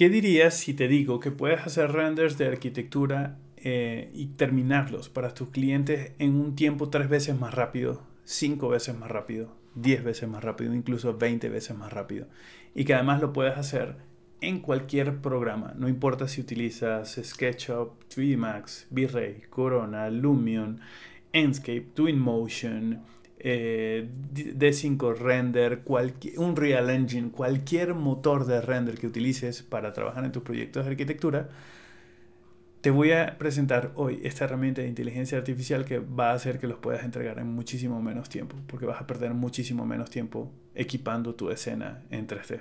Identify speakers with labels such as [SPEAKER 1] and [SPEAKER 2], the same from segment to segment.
[SPEAKER 1] ¿Qué dirías si te digo que puedes hacer renders de arquitectura eh, y terminarlos para tus clientes en un tiempo tres veces más rápido, cinco veces más rápido, diez veces más rápido, incluso veinte veces más rápido? Y que además lo puedes hacer en cualquier programa, no importa si utilizas SketchUp, 3D Max, V-Ray, Corona, Lumion, Enscape, Twinmotion, eh, D5 Render, un Real Engine, cualquier motor de render que utilices para trabajar en tus proyectos de arquitectura, te voy a presentar hoy esta herramienta de inteligencia artificial que va a hacer que los puedas entregar en muchísimo menos tiempo, porque vas a perder muchísimo menos tiempo equipando tu escena en 3D.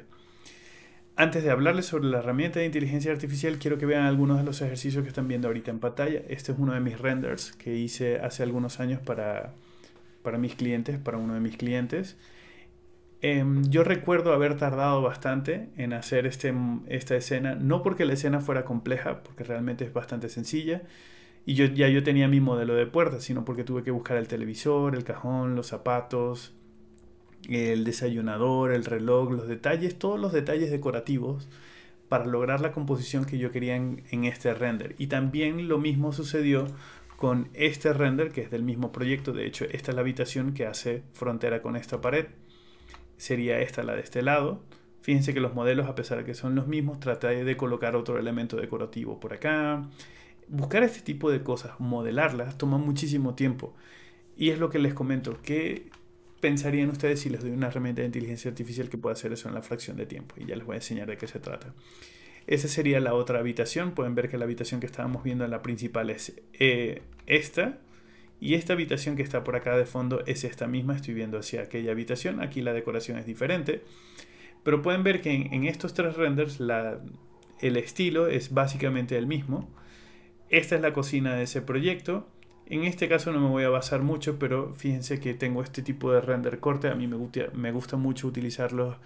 [SPEAKER 1] Antes de hablarles sobre la herramienta de inteligencia artificial, quiero que vean algunos de los ejercicios que están viendo ahorita en pantalla. Este es uno de mis renders que hice hace algunos años para mis clientes, para uno de mis clientes. Em, yo recuerdo haber tardado bastante en hacer este, mm, esta escena, no porque la escena fuera compleja, porque realmente es bastante sencilla, y yo ya yo tenía mi modelo de puerta, sino porque tuve que buscar el televisor, el cajón, los zapatos, el desayunador, el reloj, los detalles, todos los detalles decorativos para lograr la composición que yo quería en este render. Y también lo mismo sucedió con este render que es del mismo proyecto. De hecho, esta es la habitación que hace frontera con esta pared. Sería esta la de este lado. Fíjense que los modelos, a pesar de que son los mismos, trata de colocar otro elemento decorativo por acá. Buscar este tipo de cosas, modelarlas, toma muchísimo tiempo. Y es lo que les comento. ¿Qué pensarían ustedes si les doy una herramienta de inteligencia artificial que pueda hacer eso en la fracción de tiempo? Y ya les voy a enseñar de qué se trata. Esa sería la otra habitación. Pueden ver que la habitación que estábamos viendo en la principal es eh, esta. Y esta habitación que está por acá de fondo es esta misma. Estoy viendo hacia aquella habitación. Aquí la decoración es diferente. Pero pueden ver que en, estos tres renders el estilo es básicamente el mismo. Esta es la cocina de ese proyecto. En este caso no me voy a basar mucho, pero fíjense que tengo este tipo de render corte. A mí me gusta, me gusta mucho utilizarlos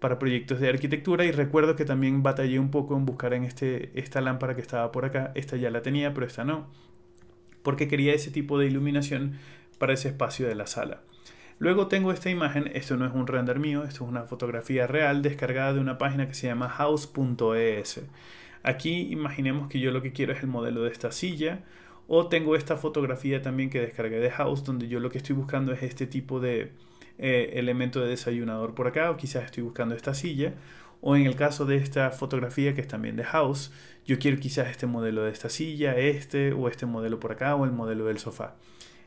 [SPEAKER 1] para proyectos de arquitectura y recuerdo que también batallé un poco en buscar en este, esta lámpara que estaba por acá, esta ya la tenía pero esta no, porque quería ese tipo de iluminación para ese espacio de la sala. Luego tengo esta imagen, esto no es un render mío, esto es una fotografía real descargada de una página que se llama house.es. Aquí imaginemos que yo lo que quiero es el modelo de esta silla o tengo esta fotografía también que descargué de house donde yo lo que estoy buscando es este tipo de, eh, elemento de desayunador por acá, o quizás estoy buscando esta silla, o en el caso de esta fotografía que es también de House, yo quiero quizás este modelo de esta silla, este, o este modelo por acá, o el modelo del sofá.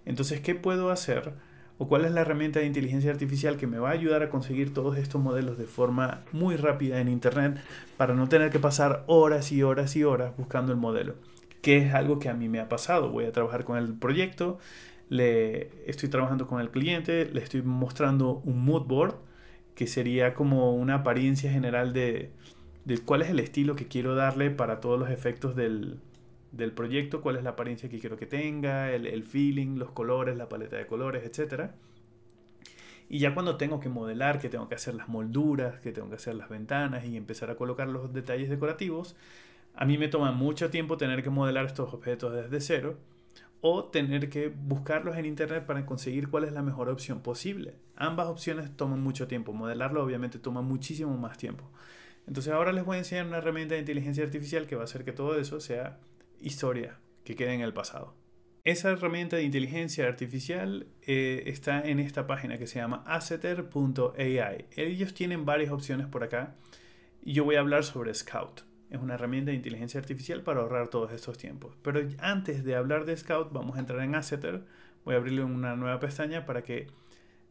[SPEAKER 1] Entonces, ¿qué puedo hacer? ¿O cuál es la herramienta de inteligencia artificial que me va a ayudar a conseguir todos estos modelos de forma muy rápida en Internet para no tener que pasar horas y horas y horas buscando el modelo? Que es algo que a mí me ha pasado. Voy a trabajar con el proyecto, le estoy trabajando con el cliente, le estoy mostrando un mood board, que sería como una apariencia general de, cuál es el estilo que quiero darle para todos los efectos del, proyecto, cuál es la apariencia que quiero que tenga, el, el, feeling, los colores, la paleta de colores, etc. Y ya cuando tengo que modelar, que tengo que hacer las molduras, que tengo que hacer las ventanas y empezar a colocar los detalles decorativos, a mí me toma mucho tiempo tener que modelar estos objetos desde cero o tener que buscarlos en internet para conseguir cuál es la mejor opción posible. Ambas opciones toman mucho tiempo, modelarlo obviamente toma muchísimo más tiempo. Entonces ahora les voy a enseñar una herramienta de inteligencia artificial que va a hacer que todo eso sea historia, que quede en el pasado. Esa herramienta de inteligencia artificial eh, está en esta página que se llama aceter.ai. Ellos tienen varias opciones por acá y yo voy a hablar sobre Scout es una herramienta de inteligencia artificial para ahorrar todos estos tiempos. Pero antes de hablar de Scout, vamos a entrar en Asseter. Voy a abrirle una nueva pestaña para que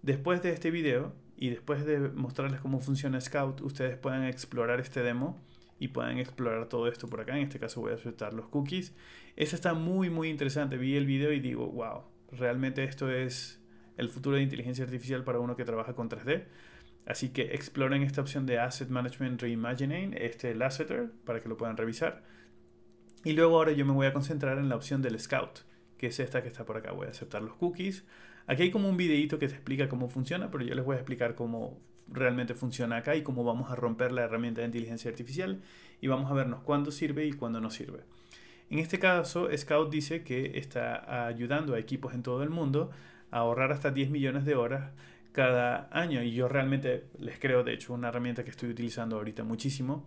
[SPEAKER 1] después de este video y después de mostrarles cómo funciona Scout, ustedes puedan explorar este demo y puedan explorar todo esto por acá. En este caso voy a aceptar los cookies. Eso este está muy, muy interesante. Vi el video y digo, wow, realmente esto es el futuro de inteligencia artificial para uno que trabaja con 3D. Así que exploren esta opción de Asset Management Reimagining, este el para que lo puedan revisar. Y luego ahora yo me voy a concentrar en la opción del Scout, que es esta que está por acá. Voy a aceptar los cookies. Aquí hay como un videito que te explica cómo funciona, pero yo les voy a explicar cómo realmente funciona acá y cómo vamos a romper la herramienta de inteligencia artificial y vamos a vernos cuándo sirve y cuándo no sirve. En este caso, Scout dice que está ayudando a equipos en todo el mundo a ahorrar hasta 10 millones de horas cada año y yo realmente les creo, de hecho, una herramienta que estoy utilizando ahorita muchísimo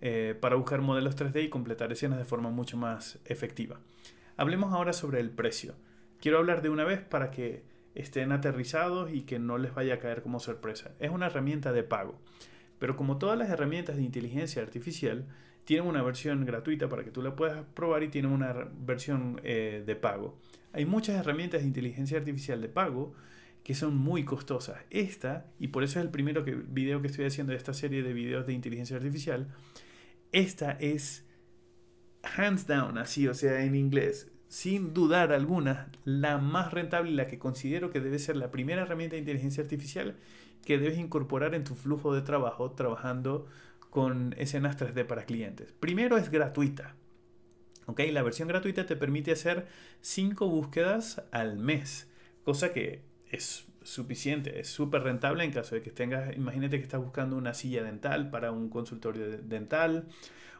[SPEAKER 1] eh, para buscar modelos 3D y completar escenas de forma mucho más efectiva. Hablemos ahora sobre el precio. Quiero hablar de una vez para que estén aterrizados y que no les vaya a caer como sorpresa. Es una herramienta de pago. Pero como todas las herramientas de inteligencia artificial, tienen una versión gratuita para que tú la puedas probar y tienen una versión eh, de pago. Hay muchas herramientas de inteligencia artificial de pago que son muy costosas. Esta, y por eso es el primero que, video que estoy haciendo de esta serie de videos de inteligencia artificial, esta es hands down, así, o sea, en inglés, sin dudar alguna, la más rentable y la que considero que debe ser la primera herramienta de inteligencia artificial que debes incorporar en tu flujo de trabajo trabajando con escenas 3D para clientes. Primero es gratuita. ¿ok? La versión gratuita te permite hacer 5 búsquedas al mes, cosa que es suficiente, es súper rentable en caso de que tengas, imagínate que estás buscando una silla dental para un consultorio dental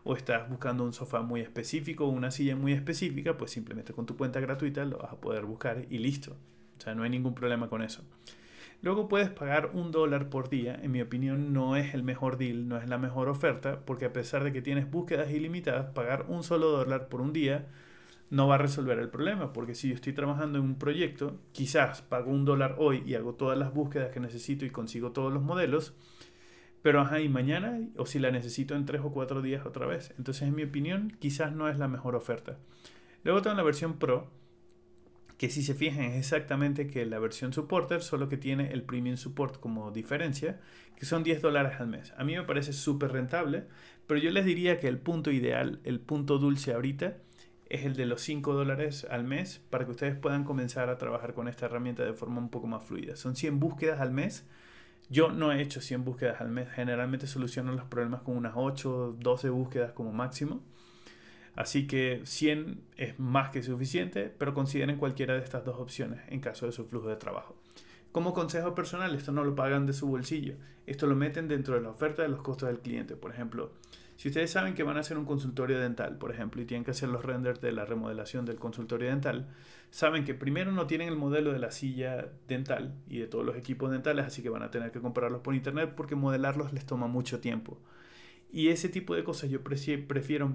[SPEAKER 1] o estás buscando un sofá muy específico, o una silla muy específica, pues simplemente con tu cuenta gratuita lo vas a poder buscar y listo. O sea, no hay ningún problema con eso. Luego puedes pagar un dólar por día. En mi opinión no es el mejor deal, no es la mejor oferta, porque a pesar de que tienes búsquedas ilimitadas, pagar un solo dólar por un día no va a resolver el problema, porque si yo estoy trabajando en un proyecto, quizás pago un dólar hoy y hago todas las búsquedas que necesito y consigo todos los modelos, pero ajá, y mañana, o si la necesito en tres o cuatro días otra vez. Entonces, en mi opinión, quizás no es la mejor oferta. Luego tengo la versión Pro, que si se fijan es exactamente que la versión Supporter, solo que tiene el Premium Support como diferencia, que son 10 dólares al mes. A mí me parece súper rentable, pero yo les diría que el punto ideal, el punto dulce ahorita, es el de los 5 dólares al mes para que ustedes puedan comenzar a trabajar con esta herramienta de forma un poco más fluida. Son 100 búsquedas al mes. Yo no he hecho 100 búsquedas al mes. Generalmente soluciono los problemas con unas 8, o 12 búsquedas como máximo. Así que 100 es más que suficiente, pero consideren cualquiera de estas dos opciones en caso de su flujo de trabajo. Como consejo personal, esto no lo pagan de su bolsillo. Esto lo meten dentro de la oferta de los costos del cliente. Por ejemplo, si ustedes saben que van a hacer un consultorio dental, por ejemplo, y tienen que hacer los renders de la remodelación del consultorio dental, saben que primero no tienen el modelo de la silla dental y de todos los equipos dentales, así que van a tener que comprarlos por internet porque modelarlos les toma mucho tiempo. Y ese tipo de cosas yo prefiero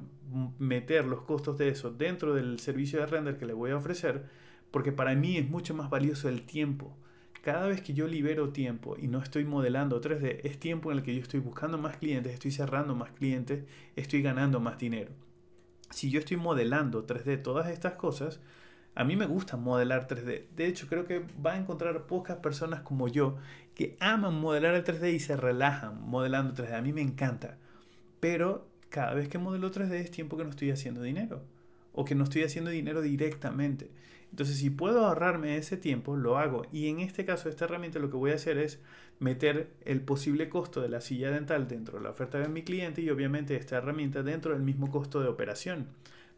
[SPEAKER 1] meter los costos de eso dentro del servicio de render que les voy a ofrecer porque para mí es mucho más valioso el tiempo cada vez que yo libero tiempo y no estoy modelando 3D, es tiempo en el que yo estoy buscando más clientes, estoy cerrando más clientes, estoy ganando más dinero. Si yo estoy modelando 3D todas estas cosas, a mí me gusta modelar 3D. De hecho, creo que va a encontrar pocas personas como yo que aman modelar el 3D y se relajan modelando 3D. A mí me encanta. Pero cada vez que modelo 3D es tiempo que no estoy haciendo dinero. O que no estoy haciendo dinero directamente. Entonces, si puedo ahorrarme ese tiempo, lo hago. Y en este caso, esta herramienta lo que voy a hacer es meter el posible costo de la silla dental dentro de la oferta de mi cliente y obviamente esta herramienta dentro del mismo costo de operación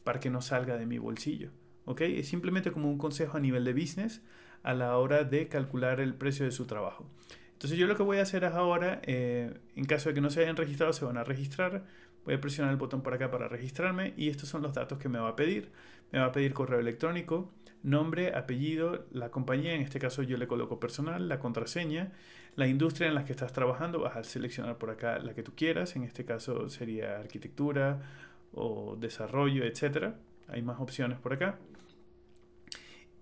[SPEAKER 1] para que no salga de mi bolsillo. ¿Ok? Es simplemente como un consejo a nivel de business a la hora de calcular el precio de su trabajo. Entonces yo lo que voy a hacer es ahora, eh, en caso de que no se hayan registrado, se van a registrar, Voy a presionar el botón por acá para registrarme y estos son los datos que me va a pedir. Me va a pedir correo electrónico, nombre, apellido, la compañía, en este caso yo le coloco personal, la contraseña, la industria en la que estás trabajando, vas a seleccionar por acá la que tú quieras, en este caso sería arquitectura o desarrollo, etc. Hay más opciones por acá.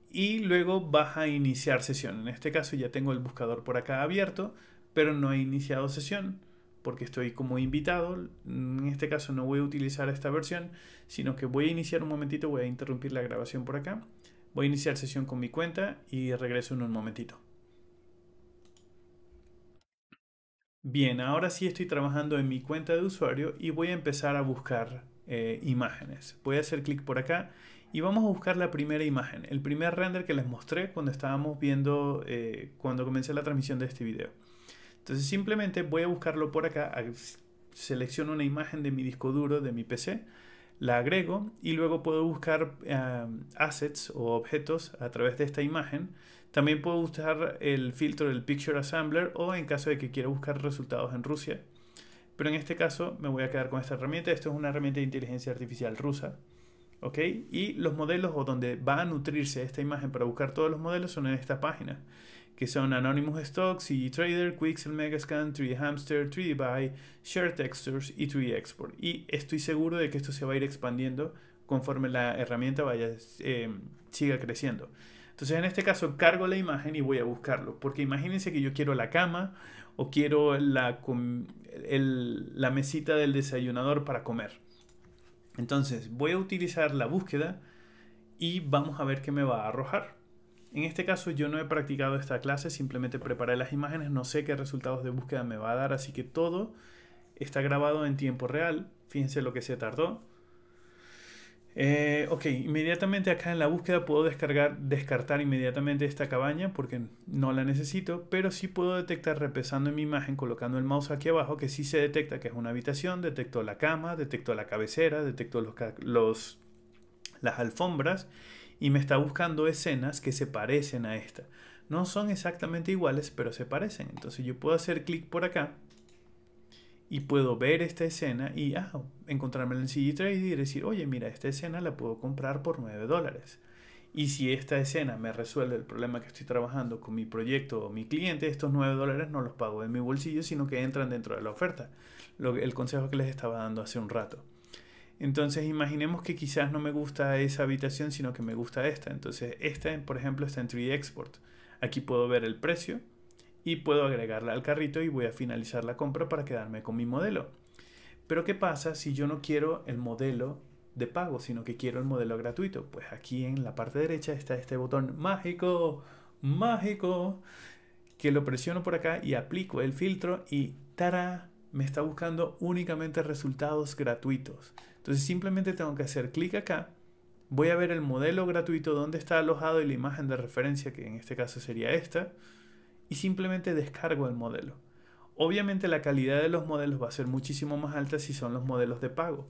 [SPEAKER 1] Y luego vas a iniciar sesión. En este caso ya tengo el buscador por acá abierto, pero no he iniciado sesión porque estoy como invitado. En este caso no voy a utilizar esta versión, sino que voy a iniciar un momentito, voy a interrumpir la grabación por acá. Voy a iniciar sesión con mi cuenta y regreso en un momentito. Bien, ahora sí estoy trabajando en mi cuenta de usuario y voy a empezar a buscar eh, imágenes. Voy a hacer clic por acá y vamos a buscar la primera imagen, el primer render que les mostré cuando estábamos viendo, eh, cuando comencé la transmisión de este video. Entonces simplemente voy a buscarlo por acá, selecciono una imagen de mi disco duro, de mi PC, la agrego y luego puedo buscar assets o objetos a través de esta imagen. También puedo usar el filtro del Picture Assembler o en caso de que quiera buscar resultados en Rusia. Pero en este caso me voy a quedar con esta herramienta. Esto es una herramienta de inteligencia artificial rusa. Y los modelos o donde va a nutrirse esta imagen para buscar todos los modelos son en esta página que son Anonymous Stocks, y e Trader, Quixel, Megascan, 3D Hamster, 3D Buy, Share Textures y 3D Export. Y estoy seguro de que esto se va a ir expandiendo conforme la herramienta vaya, eh, siga creciendo. Entonces en este caso cargo la imagen y voy a buscarlo. Porque imagínense que yo quiero la cama o quiero la, la mesita del desayunador para comer. Entonces voy a utilizar la búsqueda y vamos a ver qué me va a arrojar. En este caso yo no he practicado esta clase, simplemente preparé las imágenes, no sé qué resultados de búsqueda me va a dar, así que todo está grabado en tiempo real. Fíjense lo que se tardó. Eh, ok, inmediatamente acá en la búsqueda puedo descargar, descartar inmediatamente esta cabaña porque no la necesito, pero sí puedo detectar repesando en mi imagen, colocando el mouse aquí abajo, que sí se detecta que es una habitación, Detecto la cama, detecto la cabecera, detecto los, las alfombras y me está buscando escenas que se parecen a esta. No son exactamente iguales, pero se parecen. Entonces yo puedo hacer clic por acá y puedo ver esta escena y ah, encontrarme en el Trade y decir, oye, mira, esta escena la puedo comprar por 9 dólares. Y si esta escena me resuelve el problema que estoy trabajando con mi proyecto o mi cliente, estos 9 dólares no los pago de mi bolsillo, sino que entran dentro de la oferta. Lo, el consejo que les estaba dando hace un rato. Entonces imaginemos que quizás no me gusta esa habitación, sino que me gusta esta. Entonces esta, por ejemplo, está en 3D Export. Aquí puedo ver el precio y puedo agregarla al carrito y voy a finalizar la compra para quedarme con mi modelo. Pero ¿qué pasa si yo no quiero el modelo de pago, sino que quiero el modelo gratuito? Pues aquí en la parte derecha está este botón mágico, mágico, que lo presiono por acá y aplico el filtro y ¡tara! me está buscando únicamente resultados gratuitos. Entonces simplemente tengo que hacer clic acá, voy a ver el modelo gratuito donde está alojado y la imagen de referencia, que en este caso sería esta, y simplemente descargo el modelo. Obviamente la calidad de los modelos va a ser muchísimo más alta si son los modelos de pago,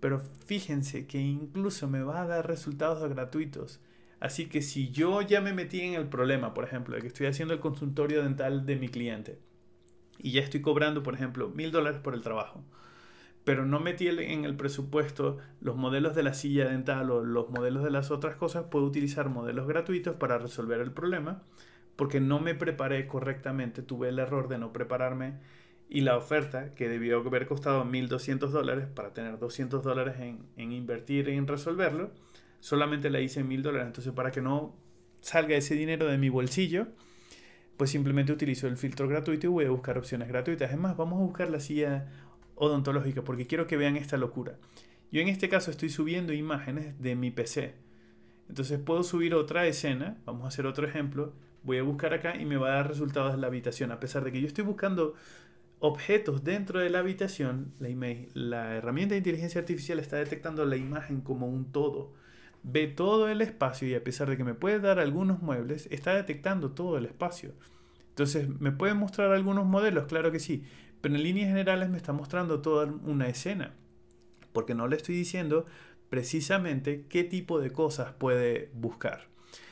[SPEAKER 1] pero fíjense que incluso me va a dar resultados gratuitos. Así que si yo ya me metí en el problema, por ejemplo, de que estoy haciendo el consultorio dental de mi cliente y ya estoy cobrando, por ejemplo, mil dólares por el trabajo, pero no metí en el presupuesto los modelos de la silla dental o los modelos de las otras cosas, puedo utilizar modelos gratuitos para resolver el problema, porque no me preparé correctamente, tuve el error de no prepararme y la oferta, que debió haber costado 1.200 dólares para tener 200 dólares en, invertir invertir en resolverlo, solamente le hice 1.000 dólares, entonces para que no salga ese dinero de mi bolsillo, pues simplemente utilizo el filtro gratuito y voy a buscar opciones gratuitas. Es más, vamos a buscar la silla odontológica, porque quiero que vean esta locura. Yo en este caso estoy subiendo imágenes de mi PC. Entonces puedo subir otra escena, vamos a hacer otro ejemplo, voy a buscar acá y me va a dar resultados de la habitación. A pesar de que yo estoy buscando objetos dentro de la habitación, la, la herramienta de inteligencia artificial está detectando la imagen como un todo. Ve todo el espacio y a pesar de que me puede dar algunos muebles, está detectando todo el espacio. Entonces, ¿me puede mostrar algunos modelos? Claro que sí, pero en líneas generales me está mostrando toda una escena, porque no le estoy diciendo precisamente qué tipo de cosas puede buscar.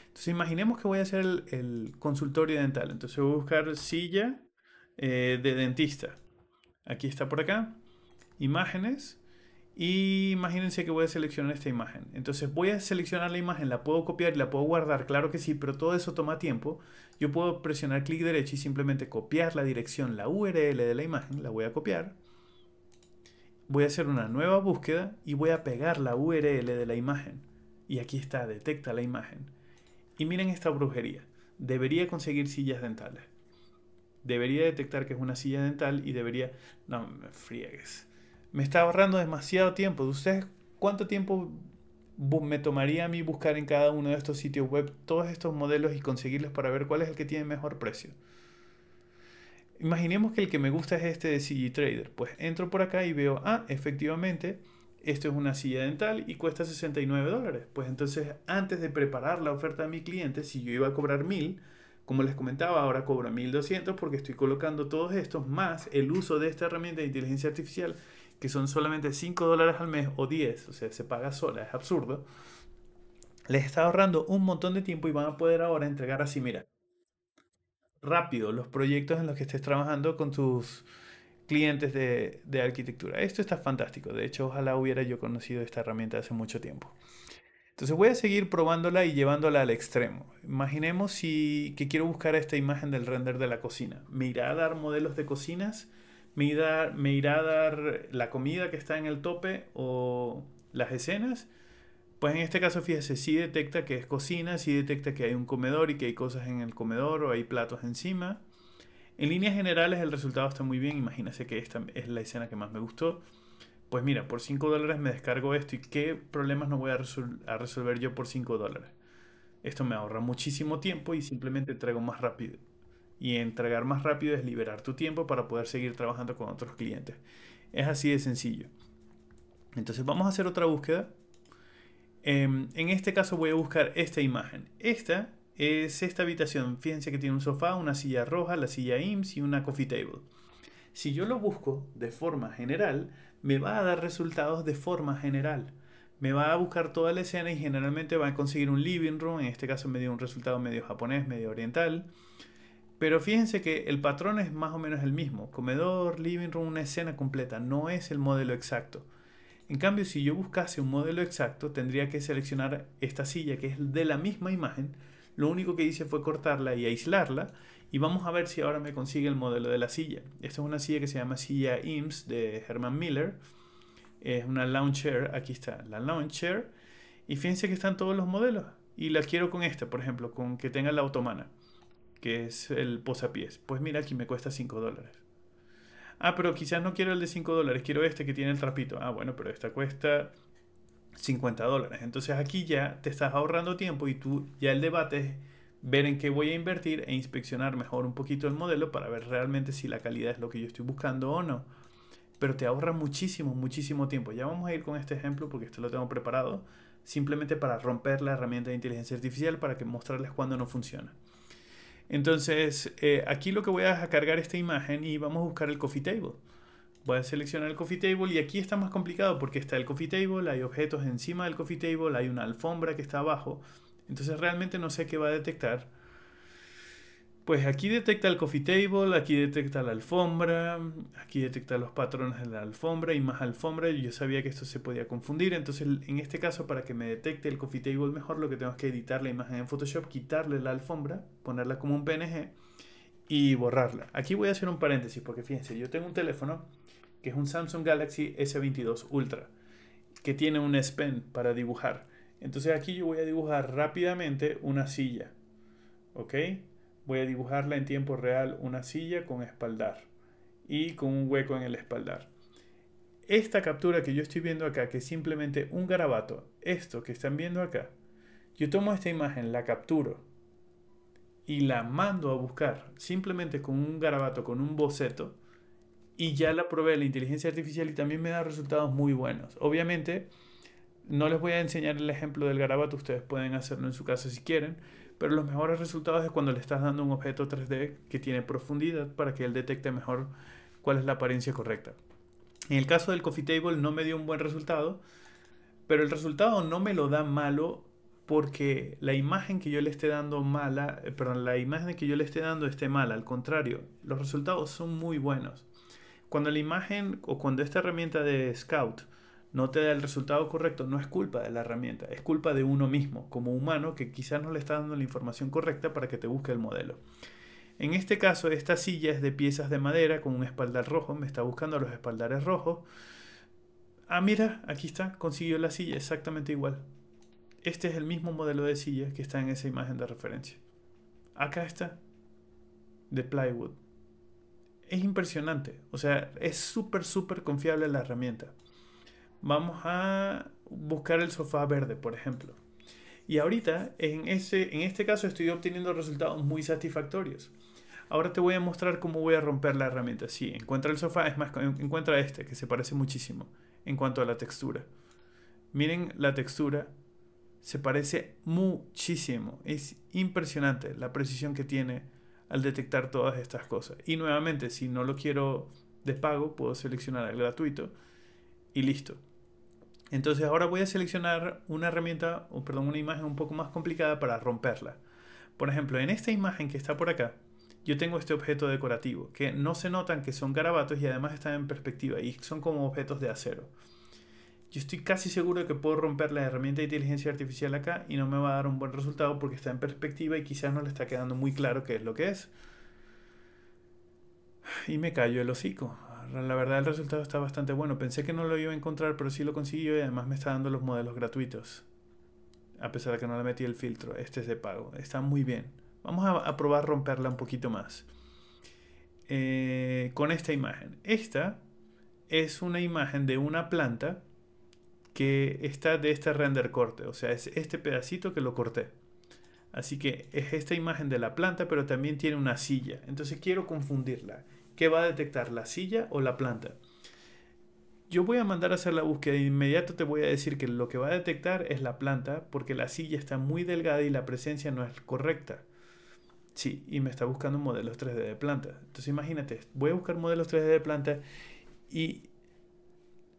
[SPEAKER 1] Entonces imaginemos que voy a hacer el, consultorio dental. Entonces voy a buscar silla eh, de dentista. Aquí está por acá. Imágenes. Y imagínense que voy a seleccionar esta imagen. Entonces voy a seleccionar la imagen, la puedo copiar y la puedo guardar, claro que sí, pero todo eso toma tiempo. Yo puedo presionar clic derecho y simplemente copiar la dirección, la URL de la imagen, la voy a copiar. Voy a hacer una nueva búsqueda y voy a pegar la URL de la imagen. Y aquí está, detecta la imagen. Y miren esta brujería. Debería conseguir sillas dentales. Debería detectar que es una silla dental y debería... No, me friegues me está ahorrando demasiado tiempo. ustedes cuánto tiempo me tomaría a mí buscar en cada uno de estos sitios web todos estos modelos y conseguirlos para ver cuál es el que tiene mejor precio? Imaginemos que el que me gusta es este de CG Trader. Pues entro por acá y veo, ah, efectivamente, esto es una silla dental y cuesta 69 dólares. Pues entonces, antes de preparar la oferta a mi cliente, si yo iba a cobrar 1000, como les comentaba, ahora cobro 1200 porque estoy colocando todos estos más el uso de esta herramienta de inteligencia artificial que son solamente 5 dólares al mes o 10, o sea, se paga sola, es absurdo, les está ahorrando un montón de tiempo y van a poder ahora entregar así, mira, rápido los proyectos en los que estés trabajando con tus clientes de, de arquitectura. Esto está fantástico, de hecho, ojalá hubiera yo conocido esta herramienta hace mucho tiempo. Entonces voy a seguir probándola y llevándola al extremo. Imaginemos si, que quiero buscar esta imagen del render de la cocina. Me irá a dar modelos de cocinas me irá, a dar la comida que está en el tope o las escenas. Pues en este caso, fíjese, sí detecta que es cocina, sí detecta que hay un comedor y que hay cosas en el comedor o hay platos encima. En líneas generales el resultado está muy bien, imagínense que esta es la escena que más me gustó. Pues mira, por 5 dólares me descargo esto y qué problemas no voy a, a resolver yo por 5 dólares. Esto me ahorra muchísimo tiempo y simplemente traigo más rápido y entregar más rápido es liberar tu tiempo para poder seguir trabajando con otros clientes. Es así de sencillo. Entonces vamos a hacer otra búsqueda. Em, en este caso voy a buscar esta imagen. Esta es esta habitación. Fíjense que tiene un sofá, una silla roja, la silla IMSS y una coffee table. Si yo lo busco de forma general, me va a dar resultados de forma general. Me va a buscar toda la escena y generalmente va a conseguir un living room. En este caso me dio un resultado medio japonés, medio oriental. Pero fíjense que el patrón es más o menos el mismo. Comedor, living room, una escena completa. No es el modelo exacto. En cambio, si yo buscase un modelo exacto, tendría que seleccionar esta silla que es de la misma imagen. Lo único que hice fue cortarla y aislarla. Y vamos a ver si ahora me consigue el modelo de la silla. Esta es una silla que se llama silla IMSS de Herman Miller. Es una lounge chair. Aquí está la lounge chair. Y fíjense que están todos los modelos. Y la quiero con esta, por ejemplo, con que tenga la otomana que es el posapiés. Pues mira, aquí me cuesta 5 dólares. Ah, pero quizás no quiero el de 5 dólares, quiero este que tiene el trapito. Ah, bueno, pero esta cuesta 50 dólares. Entonces aquí ya te estás ahorrando tiempo y tú ya el debate es ver en qué voy a invertir e inspeccionar mejor un poquito el modelo para ver realmente si la calidad es lo que yo estoy buscando o no. Pero te ahorra muchísimo, muchísimo tiempo. Ya vamos a ir con este ejemplo porque esto lo tengo preparado simplemente para romper la herramienta de inteligencia artificial para que mostrarles cuando no funciona. Entonces, eh, aquí lo que voy a cargar esta imagen y vamos a buscar el coffee table. Voy a seleccionar el coffee table y aquí está más complicado porque está el coffee table, hay objetos encima del coffee table, hay una alfombra que está abajo. Entonces realmente no sé qué va a detectar pues aquí detecta el coffee table, aquí detecta la alfombra, aquí detecta los patrones de la alfombra y más alfombra. Yo sabía que esto se podía confundir, entonces en este caso para que me detecte el coffee table mejor lo que tengo es que editar la imagen en Photoshop, quitarle la alfombra, ponerla como un PNG y borrarla. Aquí voy a hacer un paréntesis porque fíjense, yo tengo un teléfono que es un Samsung Galaxy S22 Ultra que tiene un S Pen para dibujar. Entonces aquí yo voy a dibujar rápidamente una silla. ¿Ok? voy a dibujarla en tiempo real una silla con espaldar y con un hueco en el espaldar. Esta captura que yo estoy viendo acá, que es simplemente un garabato, esto que están viendo acá, yo tomo esta imagen, la capturo y la mando a buscar simplemente con un garabato, con un boceto, y ya la probé la inteligencia artificial y también me da resultados muy buenos. Obviamente, no les voy a enseñar el ejemplo del garabato, ustedes pueden hacerlo en su casa si quieren, pero los mejores resultados es cuando le estás dando un objeto 3D que tiene profundidad para que él detecte mejor cuál es la apariencia correcta. En el caso del Coffee Table no me dio un buen resultado, pero el resultado no me lo da malo porque la imagen que yo le esté dando mala, eh, perdón, la imagen que yo le esté dando esté mala, al contrario, los resultados son muy buenos. Cuando la imagen o cuando esta herramienta de Scout no te da el resultado correcto, no es culpa de la herramienta, es culpa de uno mismo, como humano, que quizás no le está dando la información correcta para que te busque el modelo. En este caso, esta silla es de piezas de madera con un espaldar rojo, me está buscando los espaldares rojos. Ah, mira, aquí está, consiguió la silla exactamente igual. Este es el mismo modelo de silla que está en esa imagen de referencia. Acá está, de plywood. Es impresionante, o sea, es súper, súper confiable la herramienta vamos a buscar el sofá verde, por ejemplo. Y ahorita, en, ese, este caso, estoy obteniendo resultados muy satisfactorios. Ahora te voy a mostrar cómo voy a romper la herramienta. Sí, encuentra el sofá, es más, encuentra este, que se parece muchísimo en cuanto a la textura. Miren la textura, se parece muchísimo. Es impresionante la precisión que tiene al detectar todas estas cosas. Y nuevamente, si no lo quiero de pago, puedo seleccionar el gratuito y listo. Entonces ahora voy a seleccionar una herramienta, o perdón, una imagen un poco más complicada para romperla. Por ejemplo, en esta imagen que está por acá, yo tengo este objeto decorativo, que no se notan que son garabatos y además están en perspectiva y son como objetos de acero. Yo estoy casi seguro de que puedo romper la herramienta de inteligencia artificial acá y no me va a dar un buen resultado porque está en perspectiva y quizás no le está quedando muy claro qué es lo que es. Y me callo el hocico la verdad el resultado está bastante bueno. Pensé que no lo iba a encontrar, pero sí lo consiguió y además me está dando los modelos gratuitos. A pesar de que no le metí el filtro. Este es de pago. Está muy bien. Vamos a, probar romperla un poquito más. Eh, con esta imagen. Esta es una imagen de una planta que está de este render corte. O sea, es este pedacito que lo corté. Así que es esta imagen de la planta, pero también tiene una silla. Entonces quiero confundirla. ¿Qué va a detectar? ¿La silla o la planta? Yo voy a mandar a hacer la búsqueda de inmediato te voy a decir que lo que va a detectar es la planta porque la silla está muy delgada y la presencia no es correcta. Sí, y me está buscando modelos 3D de planta. Entonces imagínate, voy a buscar modelos 3D de planta y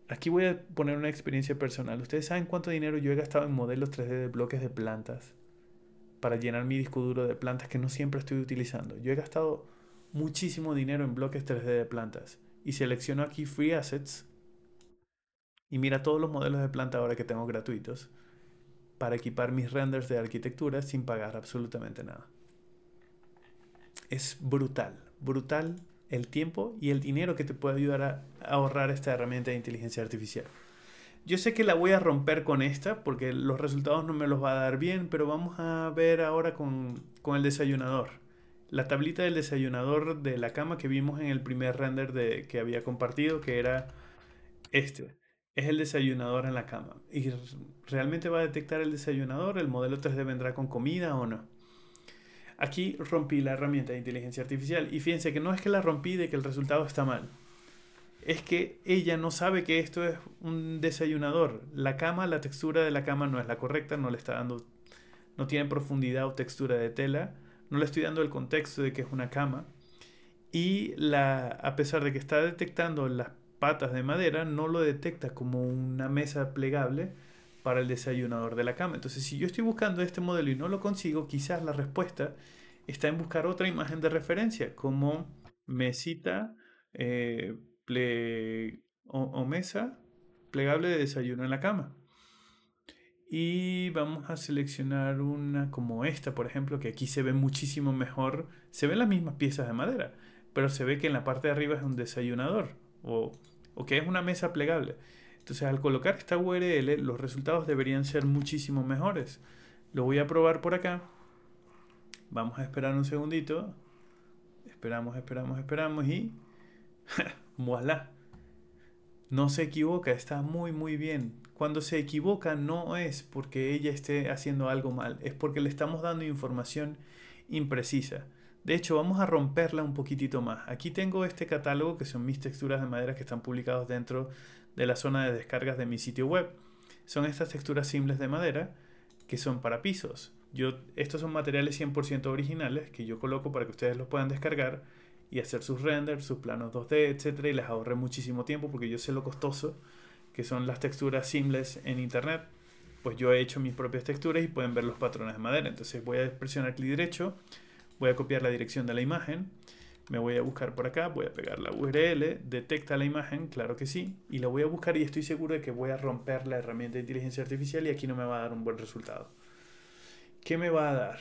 [SPEAKER 1] aquí voy a poner una experiencia personal. ¿Ustedes saben cuánto dinero yo he gastado en modelos 3D de bloques de plantas para llenar mi disco duro de plantas que no siempre estoy utilizando? Yo he gastado muchísimo dinero en bloques 3D de plantas. Y selecciono aquí Free Assets. Y mira todos los modelos de planta ahora que tengo gratuitos para equipar mis renders de arquitectura sin pagar absolutamente nada. Es brutal, brutal el tiempo y el dinero que te puede ayudar a ahorrar esta herramienta de inteligencia artificial. Yo sé que la voy a romper con esta porque los resultados no me los va a dar bien, pero vamos a ver ahora con, con el desayunador la tablita del desayunador de la cama que vimos en el primer render de, que había compartido, que era este. Es el desayunador en la cama. ¿Y realmente va a detectar el desayunador? ¿El modelo 3D vendrá con comida o no? Aquí rompí la herramienta de inteligencia artificial y fíjense que no es que la rompí de que el resultado está mal. Es que ella no sabe que esto es un desayunador. La cama, la textura de la cama no es la correcta, no le está dando, no tiene profundidad o textura de tela no le estoy dando el contexto de que es una cama. Y la, a pesar de que está detectando las patas de madera, no lo detecta como una mesa plegable para el desayunador de la cama. Entonces, si yo estoy buscando este modelo y no lo consigo, quizás la respuesta está en buscar otra imagen de referencia, como mesita eh, o mesa plegable de desayuno en la cama y vamos a seleccionar una como esta, por ejemplo, que aquí se ve muchísimo mejor. Se ven las mismas piezas de madera, pero se ve que en la parte de arriba es un desayunador o, que es una mesa plegable. Entonces al colocar esta URL los resultados deberían ser muchísimo mejores. Lo voy a probar por acá. Vamos a esperar un segundito. Esperamos, esperamos, esperamos y... voilà. No se equivoca, está muy muy bien. Cuando se equivoca no es porque ella esté haciendo algo mal, es porque le estamos dando información imprecisa. De hecho, vamos a romperla un poquitito más. Aquí tengo este catálogo que son mis texturas de madera que están publicados dentro de la zona de descargas de mi sitio web. Son estas texturas simples de madera que son para pisos. Yo, estos son materiales 100% originales que yo coloco para que ustedes los puedan descargar y hacer sus renders, sus planos 2D, etcétera, y les ahorré muchísimo tiempo porque yo sé lo costoso que son las texturas simples en internet, pues yo he hecho mis propias texturas y pueden ver los patrones de madera. Entonces voy a presionar clic derecho, voy a copiar la dirección de la imagen, me voy a buscar por acá, voy a pegar la URL, detecta la imagen, claro que sí, y la voy a buscar y estoy seguro de que voy a romper la herramienta de inteligencia artificial y aquí no me va a dar un buen resultado. ¿Qué me va a dar?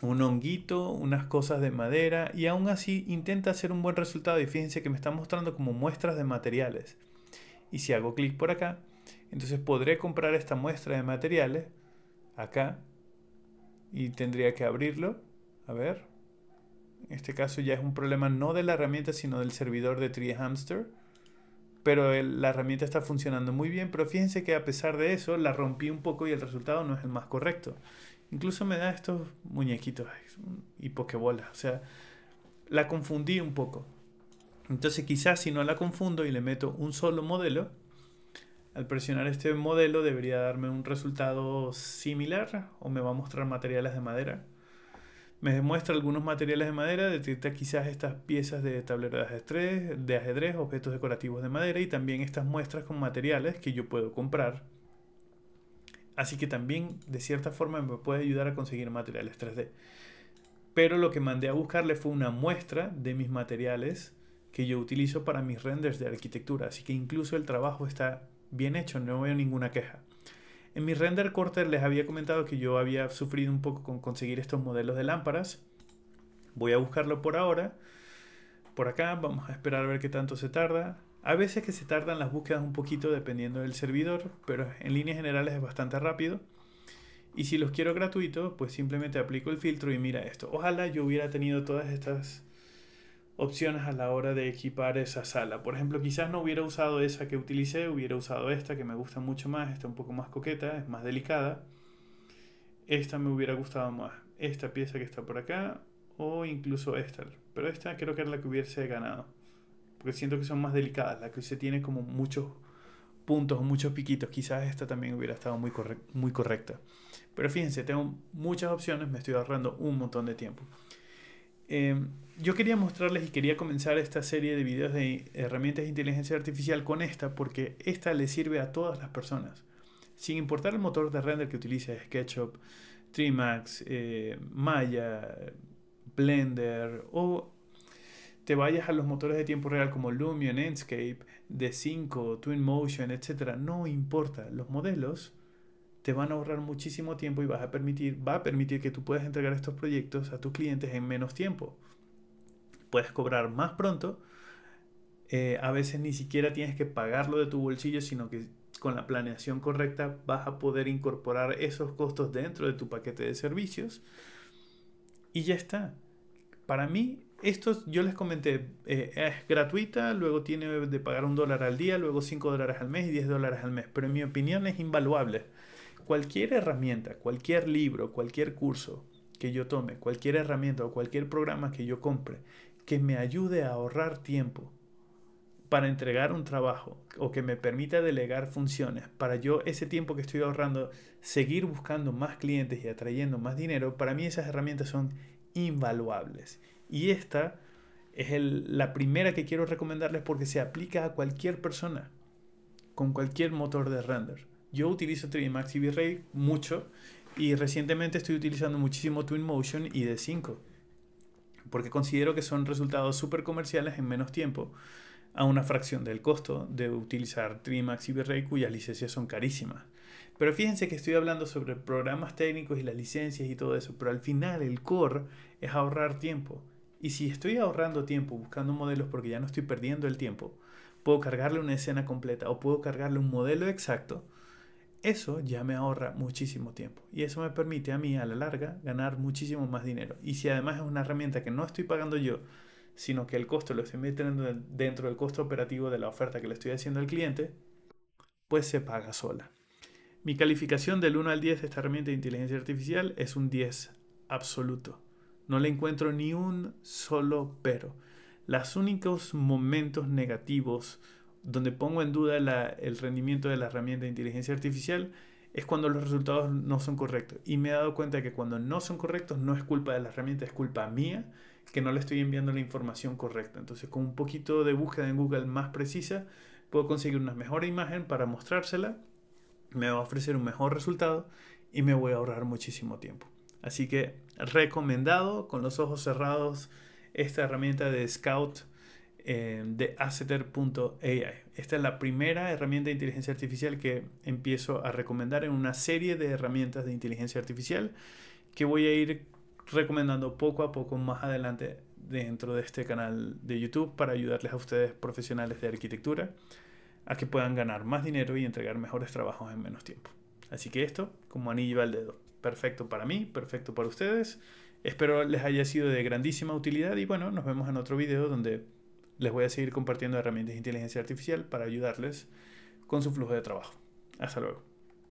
[SPEAKER 1] Un honguito, unas cosas de madera y aún así intenta hacer un buen resultado y fíjense que me está mostrando como muestras de materiales. Y si hago clic por acá, entonces podré comprar esta muestra de materiales acá y tendría que abrirlo. A ver. En este caso ya es un problema no de la herramienta, sino del servidor de TreeHamster. Pero la herramienta está funcionando muy bien, pero fíjense que a pesar de eso la rompí un poco y el resultado no es el más correcto. Incluso me da estos muñequitos y pokebolas. O sea, la confundí un poco. Entonces quizás si no la confundo y le meto un solo modelo, al presionar este modelo debería darme un resultado similar o me va a mostrar materiales de madera. Me demuestra algunos materiales de madera, detecta quizás estas piezas de tablero de ajedrez, de ajedrez, objetos decorativos de madera y también estas muestras con materiales que yo puedo comprar. Así que también de cierta forma me puede ayudar a conseguir materiales 3D. Pero lo que mandé a buscarle fue una muestra de mis materiales que yo utilizo para mis renders de arquitectura, así que incluso el trabajo está bien hecho, no veo ninguna queja. En mi render corter les había comentado que yo había sufrido un poco con conseguir estos modelos de lámparas. Voy a buscarlo por ahora. Por acá, vamos a esperar a ver qué tanto se tarda. A veces que se tardan las búsquedas un poquito dependiendo del servidor, pero en líneas generales es bastante rápido. Y si los quiero gratuito, pues simplemente aplico el filtro y mira esto. Ojalá yo hubiera tenido todas estas opciones a la hora de equipar esa sala. Por ejemplo, quizás no hubiera usado esa que utilicé, hubiera usado esta que me gusta mucho más, está un poco más coqueta, es más delicada. Esta me hubiera gustado más, esta pieza que está por acá o incluso esta, pero esta creo que era la que hubiese ganado, porque siento que son más delicadas, la que se tiene como muchos puntos, muchos piquitos, quizás esta también hubiera estado muy, muy correcta. Pero fíjense, tengo muchas opciones, me estoy ahorrando un montón de tiempo. Em, yo quería mostrarles y quería comenzar esta serie de videos de herramientas de inteligencia artificial con esta porque esta le sirve a todas las personas. Sin importar el motor de render que utilices, SketchUp, Trimax, eh, Maya, Blender o te vayas a los motores de tiempo real como Lumion, Enscape, D5, Twinmotion, etc. No importa, los modelos te van a ahorrar muchísimo tiempo y vas a permitir, va a permitir que tú puedas entregar estos proyectos a tus clientes en menos tiempo. Puedes cobrar más pronto. Eh, a veces ni siquiera tienes que pagarlo de tu bolsillo, sino que con la planeación correcta vas a poder incorporar esos costos dentro de tu paquete de servicios. Y ya está. Para mí, esto yo les comenté, eh, es gratuita, luego tiene de pagar un dólar al día, luego cinco dólares al mes y diez dólares al mes. Pero en mi opinión es invaluable cualquier herramienta, cualquier libro, cualquier curso que yo tome, cualquier herramienta o cualquier programa que yo compre, que me ayude a ahorrar tiempo para entregar un trabajo o que me permita delegar funciones, para yo ese tiempo que estoy ahorrando, seguir buscando más clientes y atrayendo más dinero, para mí esas herramientas son invaluables. Y esta es la primera que quiero recomendarles porque se aplica a cualquier persona con cualquier motor de render. Yo utilizo 3D Max y V-Ray mucho y recientemente estoy utilizando muchísimo Twinmotion y D5 porque considero que son resultados súper comerciales en menos tiempo a una fracción del costo de utilizar 3D Max y V-Ray cuyas licencias son carísimas. Pero fíjense que estoy hablando sobre programas técnicos y las licencias y todo eso, pero al final el core es ahorrar tiempo. Y si estoy ahorrando tiempo buscando modelos porque ya no estoy perdiendo el tiempo, puedo cargarle una escena completa o puedo cargarle un modelo exacto eso ya me ahorra muchísimo tiempo y eso me permite a mí a la larga ganar muchísimo más dinero. Y si además es una herramienta que no estoy pagando yo, sino que el costo lo estoy metiendo dentro del costo operativo de la oferta que le estoy haciendo al cliente, pues se paga sola. Mi calificación del 1 al 10 de esta herramienta de inteligencia artificial es un 10 absoluto. No le encuentro ni un solo pero. Los únicos momentos negativos donde pongo en duda el rendimiento de la herramienta de inteligencia artificial es cuando los resultados no son correctos. Y me he dado cuenta que cuando no son correctos no es culpa de la herramienta, es culpa mía que no le estoy enviando la información correcta. Entonces con un poquito de búsqueda en Google más precisa puedo conseguir una mejor imagen para mostrársela, me va a ofrecer un mejor resultado y me voy a ahorrar muchísimo tiempo. Así que recomendado con los ojos cerrados esta herramienta de Scout eh, de Aceter.ai. Esta es la primera herramienta de inteligencia artificial que empiezo a recomendar en una serie de herramientas de inteligencia artificial que voy a ir recomendando poco a poco más adelante dentro de este canal de YouTube para ayudarles a ustedes profesionales de arquitectura a que puedan ganar más dinero y entregar mejores trabajos en menos tiempo. Así que esto como anillo al dedo. Perfecto para mí, perfecto para ustedes. Espero les haya sido de grandísima utilidad y bueno, nos vemos en otro video donde les voy a seguir compartiendo herramientas de inteligencia artificial para ayudarles con su flujo de trabajo. Hasta luego.